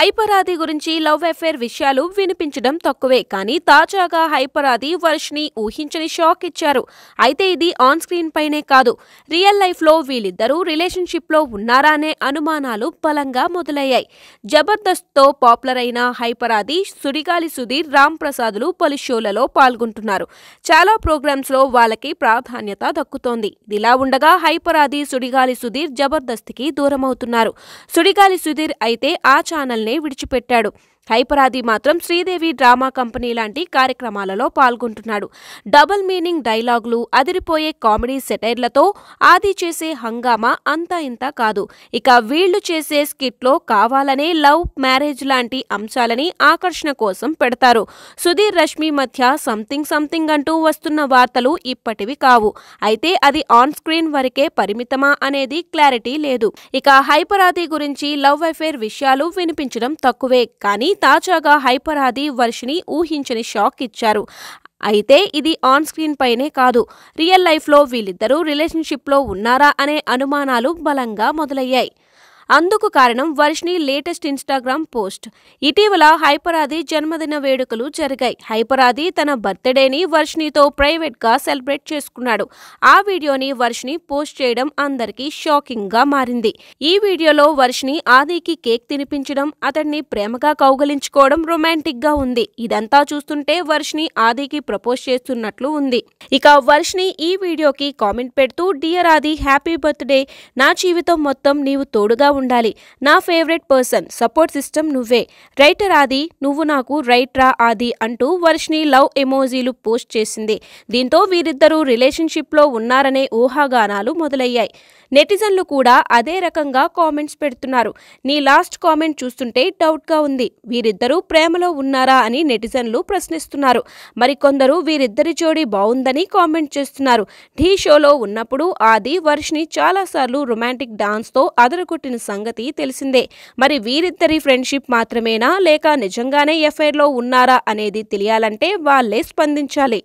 హైపరాది గురించి love affair విషయాలు వినిపించడం తక్కువే కానీ తాజాగా హైపరాది వర్షిని ఊహించని షాక్ ఇచ్చారు అయితే ఇది ఆన్ స్క్రీన్ పైనే కాదు రియల్ లైఫ్లో వీళ్ళిద్దరూ రిలేషన్షిప్లో ఉన్నారా అనే అనుమానాలు బలంగా మొదలయ్యాయి జబర్దస్త్తో పాపులర్ అయిన హైపరాది సుడిగాలి సుధీర్ రామ్ ప్రసాద్లు పలు షోలలో పాల్గొంటున్నారు చాలా ప్రోగ్రామ్స్లో వాళ్ళకి ప్రాధాన్యత దక్కుతోంది ఇదిలా ఉండగా హైపరాది సుడిగాలి సుధీర్ జబర్దస్త్కి దూరమవుతున్నారు సుడిగాలి సుధీర్ అయితే ఆ ఛానల్ని విడిచిపెట్టాడు హైపరాది మాత్రం శ్రీదేవి డ్రామా కంపెనీ లాంటి కార్యక్రమాలలో పాల్గొంటున్నాడు డబుల్ మీనింగ్ డైలాగులు అదిరిపోయే కామెడీ సెటైర్లతో ఆది చేసే హంగామా అంతా ఇంత కాదు ఇక వీళ్లు చేసే స్కిట్లో కావాలనే లవ్ మ్యారేజ్ లాంటి అంశాలని ఆకర్షణ కోసం పెడతారు సుధీర్ రష్మి మధ్య సంథింగ్ సంథింగ్ అంటూ వస్తున్న వార్తలు ఇప్పటివి కావు అయితే అది ఆన్ స్క్రీన్ వరకే పరిమితమా అనేది క్లారిటీ లేదు ఇక హైపరాది గురించి లవ్ అఫేర్ విషయాలు వినిపించడం తక్కువే కానీ తాజాగా హైపర్ ఆది వర్షిని ఊహించని షాక్ ఇచ్చారు అయితే ఇది ఆన్ స్క్రీన్ పైనే కాదు రియల్ లైఫ్లో వీళ్ళిద్దరూ రిలేషన్షిప్లో ఉన్నారా అనే అనుమానాలు బలంగా మొదలయ్యాయి అందుకు కారణం వర్షిణి లేటెస్ట్ ఇన్స్టాగ్రామ్ పోస్ట్ ఇటీవల హైపరాది జన్మదిన వేడుకలు జరిగాయి హైపరాది తన బర్త్డేని వర్షినితో ప్రైవేట్గా సెలబ్రేట్ చేసుకున్నాడు ఆ వీడియోని వర్షిని పోస్ట్ చేయడం అందరికీ షాకింగ్గా మారింది ఈ వీడియోలో వర్షిని ఆదికి కేక్ తినిపించడం అతడిని ప్రేమగా కౌగలించుకోవడం రొమాంటిక్గా ఉంది ఇదంతా చూస్తుంటే వర్షిణి ఆదికి ప్రపోజ్ చేస్తున్నట్లు ఉంది ఇక వర్షిణి ఈ వీడియోకి కామెంట్ పెడుతూ డియర్ ఆది హ్యాపీ బర్త్డే నా జీవితం మొత్తం నీవు తోడుగా ఉండాలి నా ఫేవరెట్ పర్సన్ సపోర్ట్ సిస్టమ్ నువ్వే రైటర్ ఆది నువ్వు నాకు రైట్రా ఆది అంటూ వర్షిని లవ్ ఎమోజీలు పోస్ట్ చేసింది దీంతో వీరిద్దరూ రిలేషన్షిప్లో ఉన్నారనే ఊహాగానాలు మొదలయ్యాయి నెటిజన్లు కూడా అదే రకంగా కామెంట్స్ పెడుతున్నారు నీ లాస్ట్ కామెంట్ చూస్తుంటే డౌట్గా ఉంది వీరిద్దరూ ప్రేమలో ఉన్నారా అని నెటిజన్లు ప్రశ్నిస్తున్నారు మరికొందరు వీరిద్దరి జోడీ బాగుందని కామెంట్ చేస్తున్నారు ఢీ షోలో ఉన్నప్పుడు ఆది వర్షిని చాలాసార్లు రొమాంటిక్ డాన్స్తో అదరగొట్టిన సంగతి తెలిసిందే మరి వీరిద్దరి ఫ్రెండ్షిప్ మాత్రమేనా లేక నిజంగానే లో ఉన్నారా అనేది తెలియాలంటే వాళ్లే స్పందించాలి